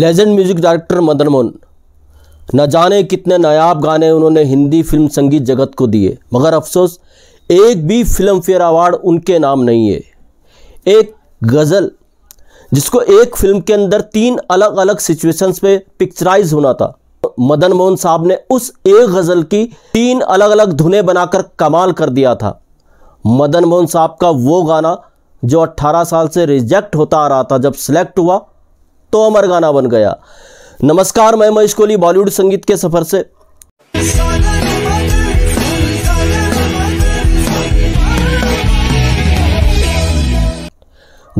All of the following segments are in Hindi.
legend music director Madan Mohan न जाने कितने नायाब गाने उन्होंने हिंदी फिल्म संगीत जगत को दिए मगर अफसोस एक भी फिल्म फेयर अवार्ड उनके नाम नहीं है एक गज़ल जिसको एक फिल्म के अंदर तीन अलग अलग सिचुएशंस पे पिक्चराइज होना था मदन मोहन साहब ने उस एक गज़ल की तीन अलग अलग धुने बनाकर कमाल कर दिया था मदन मोहन साहब का वो गाना जो 18 साल से रिजेक्ट होता आ रहा था जब सिलेक्ट हुआ तो अमर गाना बन गया नमस्कार मैं महेश कोहली बॉलीवुड संगीत के सफर से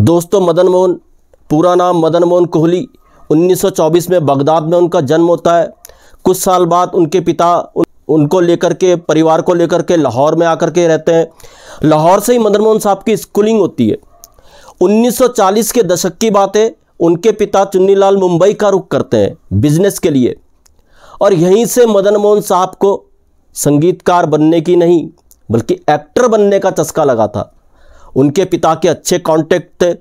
दोस्तों मदन मोहन पूरा नाम मदन मोहन कोहली 1924 में बगदाद में उनका जन्म होता है कुछ साल बाद उनके पिता उन, उनको लेकर के परिवार को लेकर के लाहौर में आकर के रहते हैं लाहौर से ही मदन मोहन साहब की स्कूलिंग होती है 1940 के दशक की बात है उनके पिता चुन्नीलाल मुंबई का रुख करते हैं बिजनेस के लिए और यहीं से मदन मोहन साहब को संगीतकार बनने की नहीं बल्कि एक्टर बनने का चस्का लगा था उनके पिता के अच्छे कांटेक्ट थे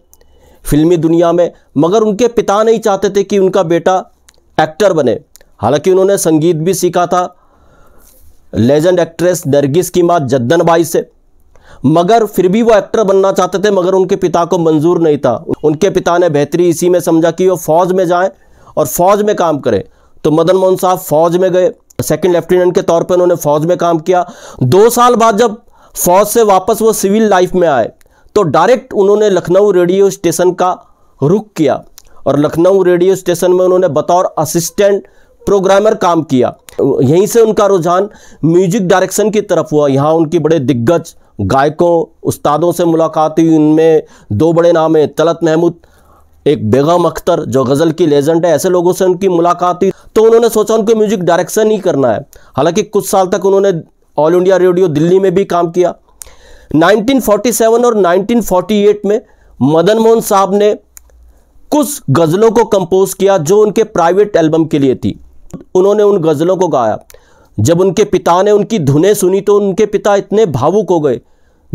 फिल्मी दुनिया में मगर उनके पिता नहीं चाहते थे कि उनका बेटा एक्टर बने हालांकि उन्होंने संगीत भी सीखा था लेजेंड एक्ट्रेस नरगिस की माँ जद्दन बाई से मगर फिर भी वो एक्टर बनना चाहते थे मगर उनके पिता को मंजूर नहीं था उनके पिता ने बेहतरी इसी में समझा कि वो फौज में जाएं और फौज में काम करें तो मदन मोहन साहब फौज में गए सेकंड लेफ्टिनेंट के तौर पर उन्होंने फौज में काम किया दो साल बाद जब फौज से वापस वो सिविल लाइफ में आए तो डायरेक्ट उन्होंने लखनऊ रेडियो स्टेशन का रुख किया और लखनऊ रेडियो स्टेशन में उन्होंने बतौर असिस्टेंट प्रोग्रामर काम किया यहीं से उनका रुझान म्यूजिक डायरेक्शन की तरफ हुआ यहाँ उनकी बड़े दिग्गज गायकों उस्तादों से मुलाकात हुई उनमें दो बड़े नाम हैं तलत महमूद एक बेगम अख्तर जो गज़ल की लेजेंड है ऐसे लोगों से उनकी मुलाकात हुई तो उन्होंने सोचा उनको म्यूजिक डायरेक्शन ही करना है हालांकि कुछ साल तक उन्होंने ऑल इंडिया रेडियो दिल्ली में भी काम किया 1947 और 1948 में मदन मोहन साहब ने कुछ गज़लों को कंपोज किया जो उनके प्राइवेट एल्बम के लिए थी उन्होंने उन गज़लों को गाया जब उनके पिता ने उनकी धुनें सुनी तो उनके पिता इतने भावुक हो गए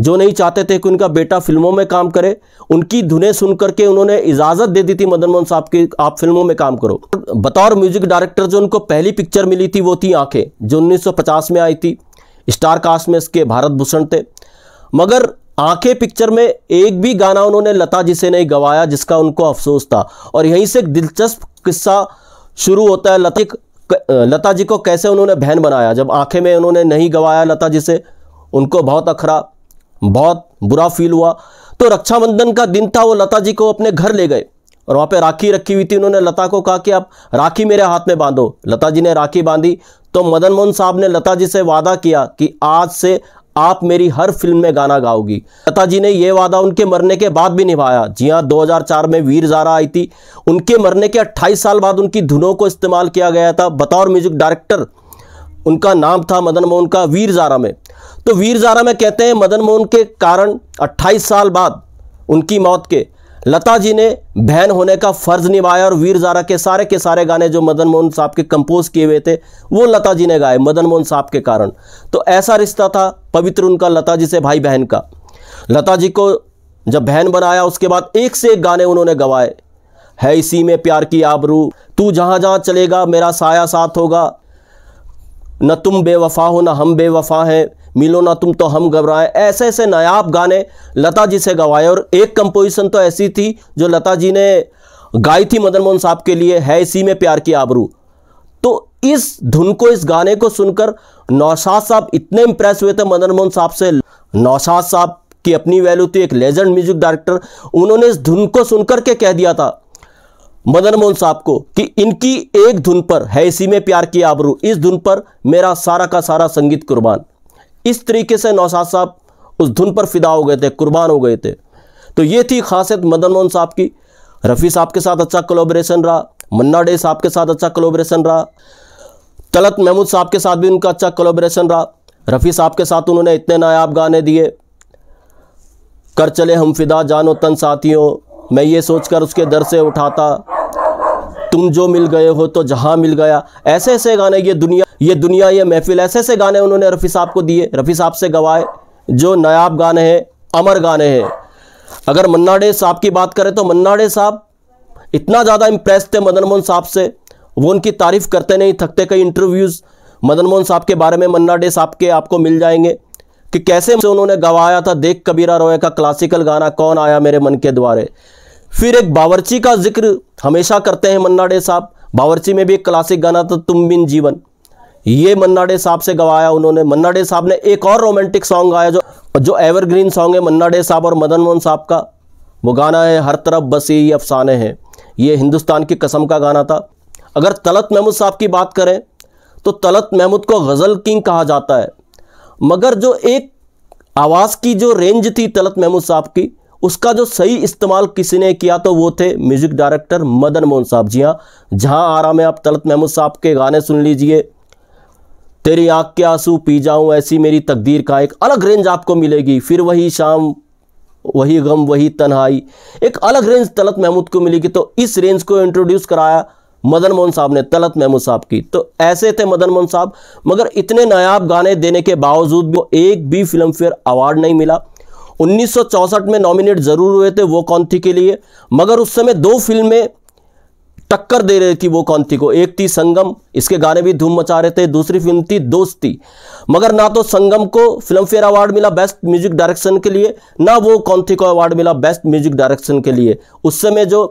जो नहीं चाहते थे कि उनका बेटा फिल्मों में काम करे उनकी धुनें सुन करके उन्होंने इजाज़त दे दी थी मदन मोहन साहब की आप फिल्मों में काम करो बतौर म्यूजिक डायरेक्टर जो उनको पहली पिक्चर मिली थी वो थी आंखें जो 1950 में आई थी स्टार कास्ट में इसके भारत भूषण थे मगर आंखें पिक्चर में एक भी गाना उन्होंने लता जी से नहीं गवाया जिसका उनको अफसोस था और यहीं से एक दिलचस्प किस्सा शुरू होता है लता लता जी को कैसे उन्होंने बहन बनाया जब आंखें में उन्होंने नहीं गवाया लता जी से उनको बहुत अखरा बहुत बुरा फील हुआ तो रक्षाबंधन का दिन था वो लता जी को अपने घर ले गए और वहाँ पे राखी रखी हुई थी उन्होंने लता को कहा कि आप राखी मेरे हाथ में बांधो लता जी ने राखी बांधी तो मदन मोहन साहब ने लता जी से वादा किया कि आज से आप मेरी हर फिल्म में गाना गाओगी लता जी ने यह वादा उनके मरने के बाद भी निभाया जी हाँ दो में वीर जारा आई थी उनके मरने के 28 साल बाद उनकी धुनों को इस्तेमाल किया गया था बतौर म्यूजिक डायरेक्टर उनका नाम था मदन मोहन का वीर जारा में तो वीर जारा में कहते हैं मदन मोहन के कारण अट्ठाईस साल बाद उनकी मौत के लता जी ने बहन होने का फ़र्ज़ निभाया और वीर जारा के सारे के सारे गाने जो मदन मोहन साहब के कंपोज किए हुए थे वो लता जी ने गाए मदन मोहन साहब के कारण तो ऐसा रिश्ता था पवित्र उनका लता जी से भाई बहन का लता जी को जब बहन बनाया उसके बाद एक से एक गाने उन्होंने गवाए है इसी में प्यार की आबरू तू जहां जहाँ चलेगा मेरा साया साथ होगा न तुम बेवफा हो न हम बेवफा हैं मिलो ना तुम तो हम घबराएं ऐसे ऐसे नायाब गाने लता जी से गवाए और एक कंपोजिशन तो ऐसी थी जो लता जी ने गाई थी मदन मोहन साहब के लिए है इसी में प्यार की आबरू तो इस धुन को इस गाने को सुनकर नौशाद साहब इतने इंप्रेस हुए थे मदन मोहन साहब से नौशाद साहब की अपनी वैल्यू थी एक लेजेंड म्यूजिक डायरेक्टर उन्होंने इस धुन को सुनकर के कह दिया था मदन मोहन साहब को कि इनकी एक धुन पर है इसी में प्यार की आबरू इस धुन पर मेरा सारा का सारा संगीत कुर्बान इस तरीके से नौशाद साहब उस धुन पर फिदा हो गए थे कुर्बान हो गए थे तो ये थी खासियत मदन मोहन साहब की रफ़ी साहब के साथ अच्छा कोलोब्रेशन रहा मन्ना डे साहब के साथ अच्छा कोलोब्रेशन रहा तलत महमूद साहब के साथ भी उनका अच्छा कोलोब्रेशन रहा रफ़ी साहब के साथ उन्होंने इतने नायाब गाने दिए कर चले हम फिदा जानो तन साथियों मैं ये सोचकर उसके दर से उठाता तुम जो मिल गए हो तो जहां मिल गया ऐसे ऐसे गाने ये दुनिया ये दुनिया ये महफिल ऐसे ऐसे गाने उन्होंने रफ़ी साहब को दिए रफ़ी साहब से गवाए जो नायाब गाने हैं अमर गाने हैं अगर मन्ना डे साहब की बात करें तो मन्ना डे साहब इतना ज़्यादा इम्प्रेस थे मदन मोहन साहब से वो उनकी तारीफ़ करते नहीं थकते कई इंटरव्यूज़ मदन मोहन साहब के बारे में मन्ना डे साहब के आपको मिल जाएंगे कि कैसे उन्होंने गवाया था देख कबीरा रोए का क्लासिकल गाना कौन आया मेरे मन के द्वारे फिर एक बावर्ची का जिक्र हमेशा करते हैं मन्नाडे साहब बावर्ची में भी एक क्लासिक गाना था तुम बिन जीवन ये मन्नाडे साहब से गवाया उन्होंने मन्नाडे साहब ने एक और रोमांटिक सॉन्ग गाया जो जो एवरग्रीन सॉन्ग है मन्नाडे साहब और मदन मोहन साहब का वो गाना है हर तरफ बसी ये अफसाने हैं ये हिंदुस्तान की कसम का गाना था अगर तलत महमूद साहब की बात करें तो तलत महमूद को गज़ल किंग कहा जाता है मगर जो एक आवाज़ की जो रेंज थी तलत महमूद साहब की उसका जो सही इस्तेमाल किसी ने किया तो वो थे म्यूजिक डायरेक्टर मदन मोहन साहब जी हाँ जहाँ रहा है आप तलत महमूद साहब के गाने सुन लीजिए तेरी आँख के आंसू पी जाऊँ ऐसी मेरी तकदीर का एक अलग रेंज आपको मिलेगी फिर वही शाम वही गम वही तन्हाई एक अलग रेंज तलत महमूद को मिलेगी तो इस रेंज को इंट्रोड्यूस कराया मदन मोहन साहब ने तलत महमूद साहब की तो ऐसे थे मदन मोहन साहब मगर इतने नायाब गाने देने के बावजूद भी एक भी फिल्म फेयर अवार्ड नहीं मिला उन्नीस में नॉमिनेट ज़रूर हुए थे वो कौन थी के लिए मगर उस समय दो फिल्में टक्कर दे रही थी वो कौन थी को एक थी संगम इसके गाने भी धूम मचा रहे थे दूसरी फिल्म थी दोस्ती मगर ना तो संगम को फिल्म फेयर अवार्ड मिला बेस्ट म्यूजिक डायरेक्शन के लिए ना वो कौन थी को अवार्ड मिला बेस्ट म्यूजिक डायरेक्शन के लिए उस समय जो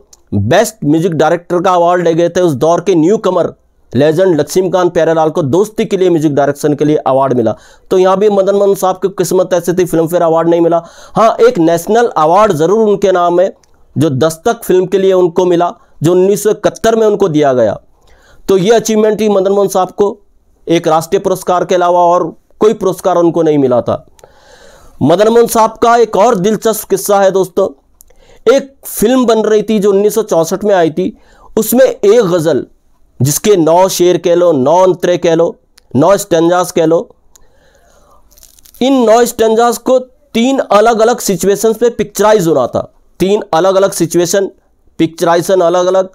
बेस्ट म्यूजिक डायरेक्टर का अवार्ड ले गए थे उस दौर के newcomer legend Laxmikant Pyarelal को दोस्ती के लिए म्यूजिक डायरेक्शन के लिए अवार्ड मिला तो यहाँ भी मदन मोहन साहब की किस्मत ऐसी थी फिल्म फेयर अवार्ड नहीं मिला हाँ एक नेशनल अवार्ड ज़रूर उनके नाम है जो दस्तक फिल्म के लिए उनको मिला जो उन्नीस में उनको दिया गया तो ये अचीवमेंट ही मदन मोहन साहब को एक राष्ट्रीय पुरस्कार के अलावा और कोई पुरस्कार उनको नहीं मिला था मदन मोहन साहब का एक और दिलचस्प किस्सा है दोस्तों एक फिल्म बन रही थी जो उन्नीस में आई थी उसमें एक गज़ल जिसके नौ शेर कह लो नौ अंतरे कह लो नौ स्टंजास कह लो इन नौ स्टंजास को तीन अलग अलग सिचुएशंस पे पिक्चराइज होना था तीन अलग अलग सिचुएशन पिक्चराइजेशन अलग अलग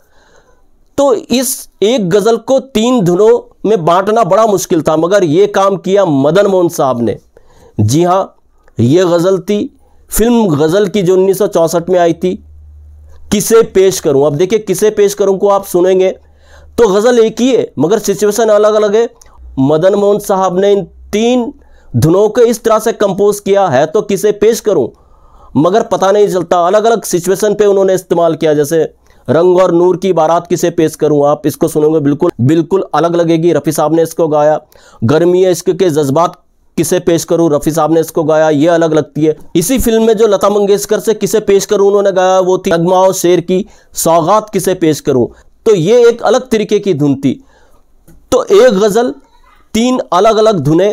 तो इस एक गज़ल को तीन धुनों में बांटना बड़ा मुश्किल था मगर ये काम किया मदन मोहन साहब ने जी हाँ ये गज़ल थी फिल्म गज़ल की जो उन्नीस में आई थी किसे पेश करूं अब देखिए किसे पेश करूं को आप सुनेंगे तो गज़ल एक ही है मगर सिचुएशन अलग अलग है मदन मोहन साहब ने इन तीन धुनों को इस तरह से कंपोज किया है तो किसे पेश करूं मगर पता नहीं चलता अलग अलग सिचुएशन पे उन्होंने इस्तेमाल किया जैसे रंग और नूर की बारात किसे पेश करूं आप इसको सुनोगे बिल्कुल बिल्कुल अलग लगेगी रफ़ी साहब ने इसको गाया गर्मी इश्क के जज्बात किसे पेश करूं रफ़ी साहब ने इसको गाया ये अलग लगती है इसी फिल्म में जो लता मंगेशकर से किसे पेश करूं उन्होंने गाया वो थी नगमा और शेर की सौगात किसे पेश करूं तो ये एक अलग तरीके की धुन थी तो एक गज़ल तीन अलग अलग धुने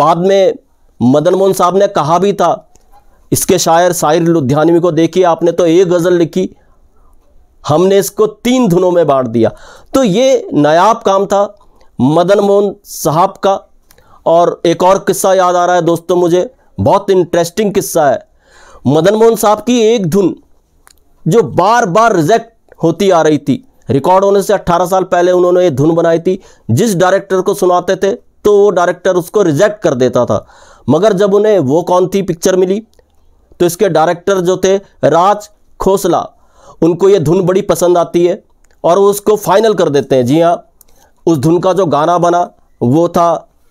बाद में मदन मोहन साहब ने कहा भी था इसके शायर शायर लुधियानवी को देखिए आपने तो एक गज़ल लिखी हमने इसको तीन धुनों में बांट दिया तो ये नायाब काम था मदन मोहन साहब का और एक और किस्सा याद आ रहा है दोस्तों मुझे बहुत इंटरेस्टिंग किस्सा है मदन मोहन साहब की एक धुन जो बार बार रिजेक्ट होती आ रही थी रिकॉर्ड होने से 18 साल पहले उन्होंने ये धुन बनाई थी जिस डायरेक्टर को सुनाते थे तो वो डायरेक्टर उसको रिजेक्ट कर देता था मगर जब उन्हें वो कौन थी पिक्चर मिली तो इसके डायरेक्टर जो थे राज खोसला उनको ये धुन बड़ी पसंद आती है और वो उसको फाइनल कर देते हैं जी हाँ उस धुन का जो गाना बना वो था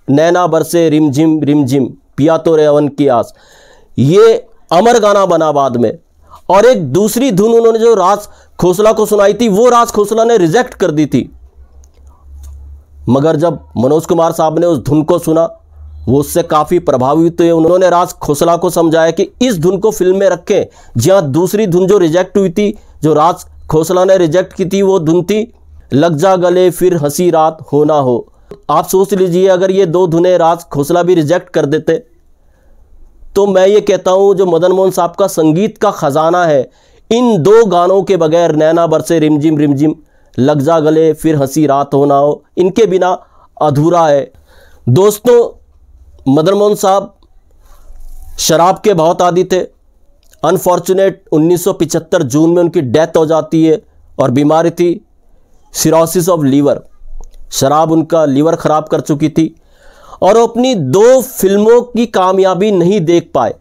नैना बरसे रिम झिम रिम झिम पिया तो रे अवन की आस ये अमर गाना बना बाद में और एक दूसरी धुन उन्होंने जो राज खोसला को सुनाई थी वो राज खोसला ने रिजेक्ट कर दी थी मगर जब मनोज कुमार साहब ने उस धुन को सुना वो उससे काफ़ी प्रभावित हुए उन्होंने राज खोसला को समझाया कि इस धुन को फिल्म में रखें जहां दूसरी धुन जो रिजेक्ट हुई थी जो राज खोसला ने रिजेक्ट की थी वो धुन थी लग जा गले फिर हंसी रात हो ना हो आप सोच लीजिए अगर ये दो धुने राज खोसला भी रिजेक्ट कर देते तो मैं ये कहता हूं जो मदन मोहन साहब का संगीत का ख़जाना है इन दो गानों के बगैर नैना बरसे रिमझिम रिमझिम लग जा गले फिर हंसी रात हो ना हो इनके बिना अधूरा है दोस्तों मदन मोहन साहब शराब के बहुत आदि थे अनफॉर्चुनेट 1975 जून में उनकी डेथ हो जाती है और बीमारी थी सिरोसिस ऑफ लीवर शराब उनका लीवर ख़राब कर चुकी थी और वो अपनी दो फिल्मों की कामयाबी नहीं देख पाए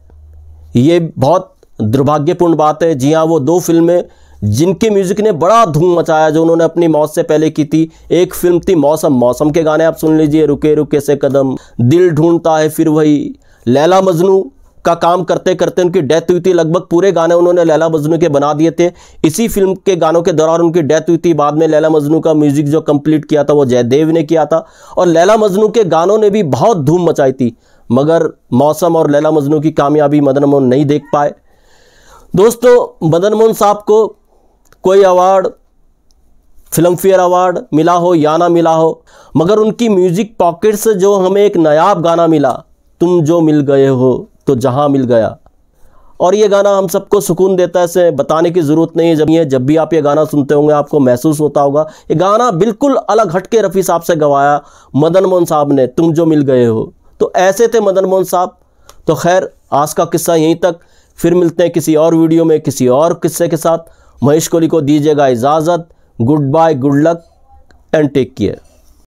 ये बहुत दुर्भाग्यपूर्ण बात है जी हाँ वो दो फिल्में जिनके म्यूज़िक ने बड़ा धूम मचाया जो उन्होंने अपनी मौत से पहले की थी एक फिल्म थी मौसम मौसम के गाने आप सुन लीजिए रुके रुके से कदम दिल ढूंढता है फिर वही लैला मजनू का काम करते करते उनकी डेथ हुई थी लगभग पूरे गाने उन्होंने लैला मजनू के बना दिए थे इसी फिल्म के गानों के दौरान उनकी डेथ हुई थी बाद में लैला मजनू का म्यूजिक जो कंप्लीट किया था वो जयदेव ने किया था और लैला मजनू के गानों ने भी बहुत धूम मचाई थी मगर मौसम और लैला मजनू की कामयाबी मदन मोहन नहीं देख पाए दोस्तों मदन मोहन साहब को कोई अवार्ड फिल्म फेयर अवार्ड मिला हो या ना मिला हो मगर उनकी म्यूज़िक पॉकेट से जो हमें एक नयाब गाना मिला तुम जो मिल गए हो तो जहाँ मिल गया और ये गाना हम सबको सुकून देता है इसे बताने की ज़रूरत नहीं है जब ये जब भी आप ये गाना सुनते होंगे आपको महसूस होता होगा ये गाना बिल्कुल अलग हटके रफ़ी साहब से गवाया मदन मोहन साहब ने तुम जो मिल गए हो तो ऐसे थे मदन मोहन साहब तो खैर आज का किस्सा यहीं तक फिर मिलते हैं किसी और वीडियो में किसी और किस्से के साथ महेश कोहली को दीजिएगा इजाज़त goodbye good luck and take care